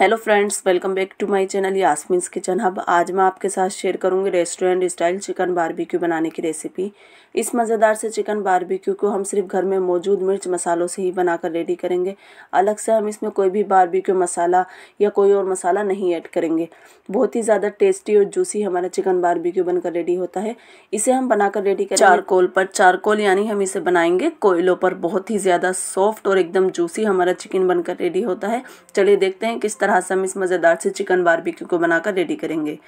hello friends welcome back to my channel Yasmin kitchen hub आज मैं आपके साथ शेयर करूंगी रेस्टोरेंट स्टाइल चिकन बारबेक्यू बनाने की रेसिपी इस मज़ेदार से चिकन बारबेक्यू को हम सिर्फ घर में मौजूद मिर्च मसालों से ही बनाकर रेडी करेंगे अलग से हम इसमें कोई भी बारबेक्यू मसाला या कोई और मसाला नहीं ऐड करेंगे बहुत ही ज़्यादा टेस्टी और जूसी हमारा चिकन बारबेक्यू बनकर रेडी होता है इसे हम बनाकर रेडी करें चारकोल पर चारकोल यानी हम इसे बनाएंगे कोयलों पर बहुत ही ज़्यादा सॉफ्ट और एकदम जूसी हमारा चिकन बनकर रेडी होता है चलिए देखते हैं किस तरह से हम इस मज़ेदार से चिकन बारबेक्यू को बनाकर रेडी करेंगे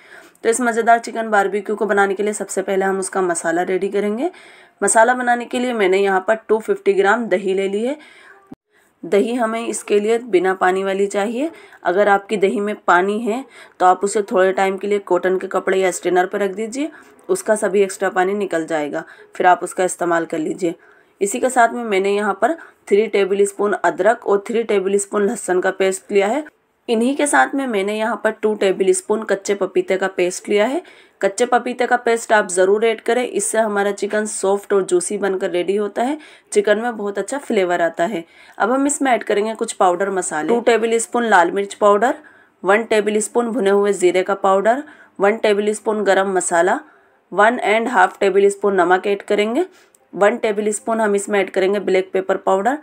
तो इस मज़ेदार चिकन बारबेक्यू को बनाने के लिए सबसे पहले हम उसका मसाला रेडी करेंगे मसाला बनाने के लिए मैंने यहाँ पर 250 ग्राम दही ले ली है दही हमें इसके लिए बिना पानी वाली चाहिए अगर आपकी दही में पानी है तो आप उसे थोड़े टाइम के लिए कॉटन के कपड़े या स्टेनर पर रख दीजिए उसका सभी एक्स्ट्रा पानी निकल जाएगा फिर आप उसका इस्तेमाल कर लीजिए इसी के साथ में मैंने यहाँ पर थ्री टेबल स्पून अदरक और थ्री टेबल स्पून लहसुन का पेस्ट लिया है इन्हीं के साथ में मैंने यहाँ पर टू टेबल स्पून कच्चे पपीते का पेस्ट लिया है कच्चे पपीते का पेस्ट आप ज़रूर ऐड करें इससे हमारा चिकन सॉफ्ट और जूसी बनकर रेडी होता है चिकन में बहुत अच्छा फ्लेवर आता है अब हम इसमें ऐड करेंगे कुछ पाउडर मसाले टू टेबल स्पून लाल मिर्च पाउडर वन टेबल स्पून भुने हुए जीरे का पाउडर वन टेबल स्पून गर्म मसाला one and half tablespoon नमक ऐड करेंगे वन टेबल स्पून हम इसमें ऐड करेंगे black pepper powder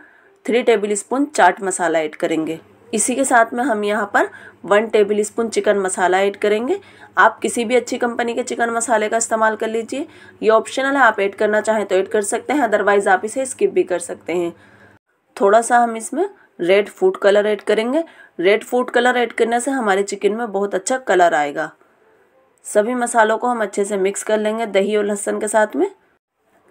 three tablespoon चाट मसाला ऐड करेंगे इसी के साथ में हम यहाँ पर वन टेबल स्पून चिकन मसाला ऐड करेंगे आप किसी भी अच्छी कंपनी के चिकन मसाले का इस्तेमाल कर लीजिए ये ऑप्शनल है आप ऐड करना चाहें तो ऐड कर सकते हैं अदरवाइज़ आप इसे स्किप भी कर सकते हैं थोड़ा सा हम इसमें रेड फूड कलर ऐड करेंगे रेड फूड कलर ऐड करने से हमारे चिकन में बहुत अच्छा कलर आएगा सभी मसालों को हम अच्छे से मिक्स कर लेंगे दही और लहसुन के साथ में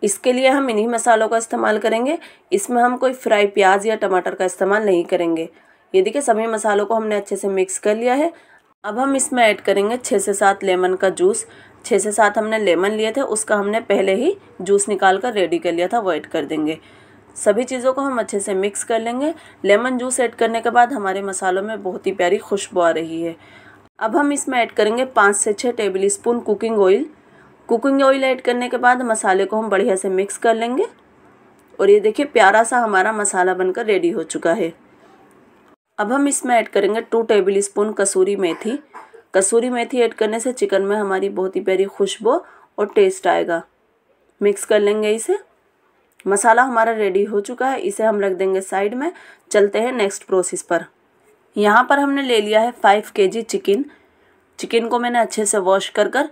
इसके लिए हम इन्हीं मसालों का इस्तेमाल करेंगे इसमें हम कोई फ्राई प्याज या टमाटर का इस्तेमाल नहीं करेंगे ये देखिए सभी मसालों को हमने अच्छे से मिक्स कर लिया है अब हम इसमें ऐड करेंगे छः से सात लेमन का जूस छः से सात हमने लेमन लिए थे उसका हमने पहले ही जूस निकाल कर रेडी कर लिया था वो ऐड कर देंगे सभी चीज़ों को हम अच्छे से मिक्स कर लेंगे लेमन जूस ऐड करने के बाद हमारे मसालों में बहुत ही प्यारी खुशबू आ रही है अब हम इसमें ऐड करेंगे पाँच से छः tablespoon cooking oil cooking oil add करने के बाद मसाले को हम बढ़िया से मिक्स कर लेंगे और ये देखिए प्यारा सा हमारा मसाला बनकर रेडी हो चुका है अब हम इसमें ऐड करेंगे टू टेबल स्पून कसूरी मेथी कसूरी मेथी ऐड करने से चिकन में हमारी बहुत ही प्यारी खुशबू और टेस्ट आएगा मिक्स कर लेंगे इसे मसाला हमारा रेडी हो चुका है इसे हम रख देंगे साइड में चलते हैं नेक्स्ट प्रोसेस पर यहाँ पर हमने ले लिया है फाइव के जी चिकन चिकन को मैंने अच्छे से वॉश कर कर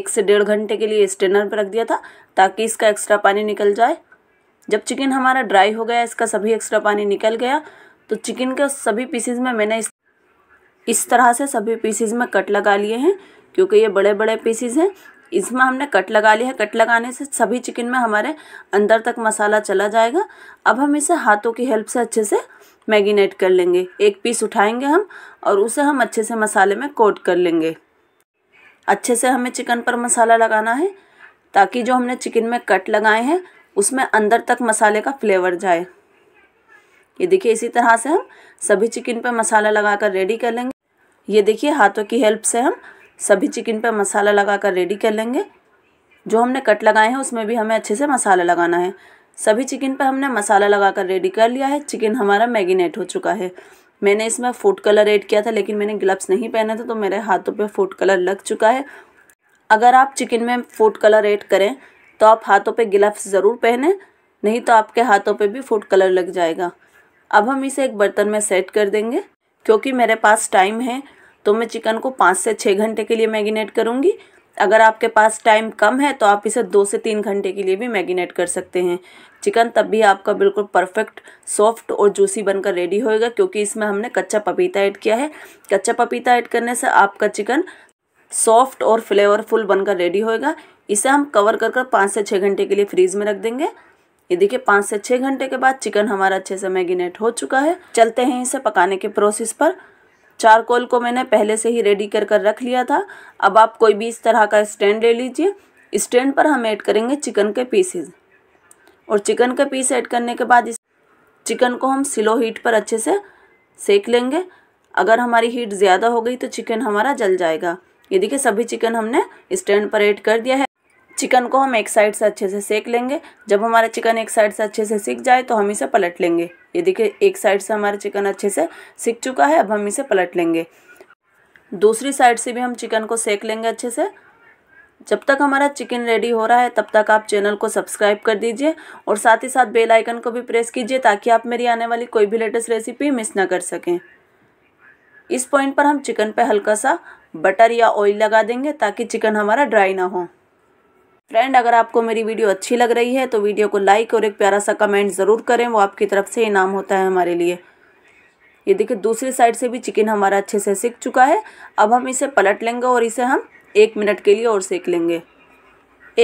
एक से डेढ़ घंटे के लिए स्टेनर पर रख दिया था ताकि इसका एक्स्ट्रा पानी निकल जाए जब चिकन हमारा ड्राई हो गया इसका सभी एक्स्ट्रा पानी निकल गया तो चिकन के सभी पीसेज में मैंने इस इस तरह से सभी पीसेज में कट लगा लिए हैं क्योंकि ये बड़े बड़े पीसेज हैं इसमें हमने कट लगा लिया है कट लगाने से सभी चिकन में हमारे अंदर तक मसाला चला जाएगा अब हम इसे हाथों की हेल्प से अच्छे से मैगिनेट कर लेंगे एक पीस उठाएंगे हम और उसे हम अच्छे से मसाले में कोट कर लेंगे अच्छे से हमें चिकन पर मसाला लगाना है ताकि जो हमने चिकन में कट लगाए हैं उसमें अंदर तक मसाले का फ्लेवर जाए ये देखिए इसी तरह से हम सभी चिकन पर मसाला लगाकर रेडी कर लेंगे ये देखिए हाथों की हेल्प से हम सभी चिकन पर मसाला लगाकर रेडी कर लेंगे जो हमने कट लगाए हैं उसमें भी हमें अच्छे से मसाला लगाना है सभी चिकन पर हमने मसाला लगाकर रेडी कर लिया है चिकन हमारा मैगिनेट हो चुका है मैंने इसमें फूड कलर ऐड किया था लेकिन मैंने ग्लव्स नहीं पहने थे तो मेरे हाथों पे फूड कलर लग चुका है अगर आप चिकन में फूड कलर ऐड करें तो आप हाथों पे ग्लव्स ज़रूर पहने नहीं तो आपके हाथों पे भी फूड कलर लग जाएगा अब हम इसे एक बर्तन में सेट कर देंगे क्योंकि मेरे पास टाइम है तो मैं चिकन को पाँच से छः घंटे के लिए मैगिनेट करूँगी अगर आपके पास टाइम कम है तो आप इसे दो से तीन घंटे के लिए भी मैगिनेट कर सकते हैं चिकन तब भी आपका बिल्कुल परफेक्ट सॉफ्ट और जूसी बनकर रेडी होएगा क्योंकि इसमें हमने कच्चा पपीता ऐड किया है कच्चा पपीता ऐड करने से आपका चिकन सॉफ्ट और फ्लेवरफुल बनकर रेडी होएगा इसे हम कवर कर कर पाँच से छः घंटे के लिए फ्रीज में रख देंगे ये देखिए पाँच से छः घंटे के बाद चिकन हमारा अच्छे से मैगिनेट हो चुका है चलते हैं इसे पकाने के प्रोसेस पर चारकोल को मैंने पहले से ही रेडी कर कर रख लिया था अब आप कोई भी इस तरह का स्टैंड ले लीजिए स्टैंड पर हम ऐड करेंगे चिकन के पीसेस और चिकन के पीस ऐड करने के बाद इस चिकन को हम स्लो हीट पर अच्छे से सेक लेंगे अगर हमारी हीट ज़्यादा हो गई तो चिकन हमारा जल जाएगा ये देखिए सभी चिकन हमने स्टैंड पर ऐड कर दिया है चिकन को हम एक साइड से अच्छे से सेक लेंगे जब हमारा चिकन एक साइड से अच्छे से सीख जाए तो हम इसे पलट लेंगे ये देखिए एक साइड से हमारा चिकन अच्छे से सीख चुका है अब हम इसे पलट लेंगे दूसरी साइड से भी हम चिकन को सेक लेंगे अच्छे से जब तक हमारा चिकन रेडी हो रहा है तब तक आप चैनल को सब्सक्राइब कर दीजिए और साथ ही साथ बेल आइकन को भी प्रेस कीजिए ताकि आप मेरी आने वाली कोई भी लेटेस्ट रेसिपी मिस ना कर सकें इस पॉइंट पर हम चिकन पे हल्का सा बटर या ऑयल लगा देंगे ताकि चिकन हमारा ड्राई ना हो फ्रेंड अगर आपको मेरी वीडियो अच्छी लग रही है तो वीडियो को लाइक और एक प्यारा सा कमेंट ज़रूर करें वो आपकी तरफ से इनाम होता है हमारे लिए ये देखिए दूसरी साइड से भी चिकन हमारा अच्छे से सीख चुका है अब हम इसे पलट लेंगे और इसे हम एक मिनट के लिए और सेक लेंगे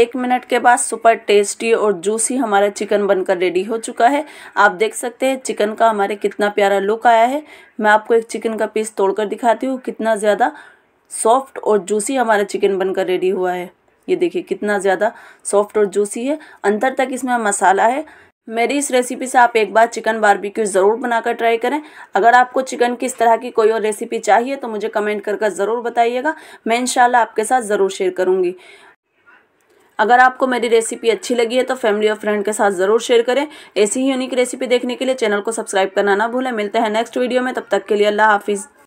एक मिनट के बाद सुपर टेस्टी और जूसी हमारा चिकन बनकर रेडी हो चुका है आप देख सकते हैं चिकन का हमारे कितना प्यारा लुक आया है मैं आपको एक चिकन का पीस तोड़कर दिखाती हूँ कितना ज़्यादा सॉफ्ट और जूसी हमारा चिकन बनकर रेडी हुआ है ये देखिए कितना ज़्यादा सॉफ्ट और जूसी है अंदर तक इसमें मसाला है मेरी इस रेसिपी से आप एक बार चिकन बारबेक्यू ज़रूर बनाकर ट्राई करें अगर आपको चिकन की इस तरह की कोई और रेसिपी चाहिए तो मुझे कमेंट कर ज़रूर बताइएगा मैं इंशाल्लाह आपके साथ ज़रूर शेयर करूँगी अगर आपको मेरी रेसिपी अच्छी लगी है तो फैमिली और फ्रेंड के साथ ज़रूर शेयर करें ऐसी ही यूनिक रेसिपी देखने के लिए चैनल को सब्सक्राइब करना ना भूलें मिलते हैं नेक्स्ट वीडियो में तब तक के लिए अल्लाह हाफिज़